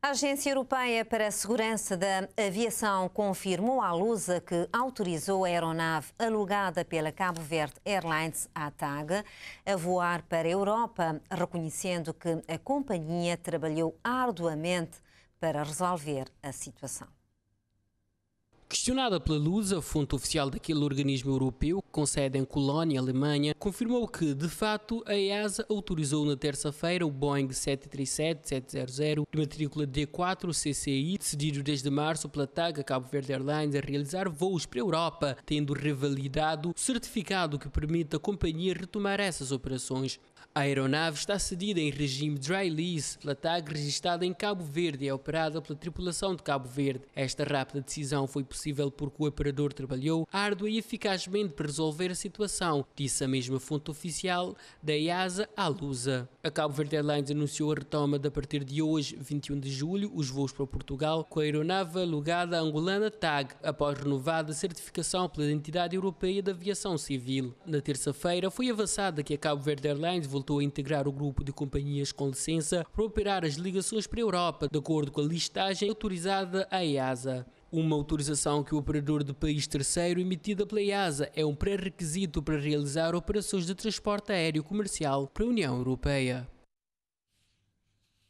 A Agência Europeia para a Segurança da Aviação confirmou à Lusa que autorizou a aeronave alugada pela Cabo Verde Airlines, a TAG, a voar para a Europa, reconhecendo que a companhia trabalhou arduamente para resolver a situação. Pressionada pela fonte oficial daquele organismo europeu com sede em Colônia, Alemanha, confirmou que, de fato, a EASA autorizou na terça-feira o Boeing 737-700 de matrícula D4 CCI, decidido desde março pela TAG a Cabo Verde Airlines a realizar voos para a Europa, tendo revalidado o certificado que permite a companhia retomar essas operações. A aeronave está cedida em regime dry lease pela TAG registrada em Cabo Verde e é operada pela tripulação de Cabo Verde. Esta rápida decisão foi possível possível porque o operador trabalhou árdua e eficazmente para resolver a situação, disse a mesma fonte oficial da EASA à Lusa. A Cabo Verde Airlines anunciou a retoma de a partir de hoje, 21 de julho, os voos para Portugal com a aeronave alugada angolana TAG, após renovada certificação pela entidade europeia de aviação civil. Na terça-feira foi avançada que a Cabo Verde Airlines voltou a integrar o grupo de companhias com licença para operar as ligações para a Europa, de acordo com a listagem autorizada à EASA. Uma autorização que o operador de país terceiro emitida pela EASA é um pré-requisito para realizar operações de transporte aéreo comercial para a União Europeia.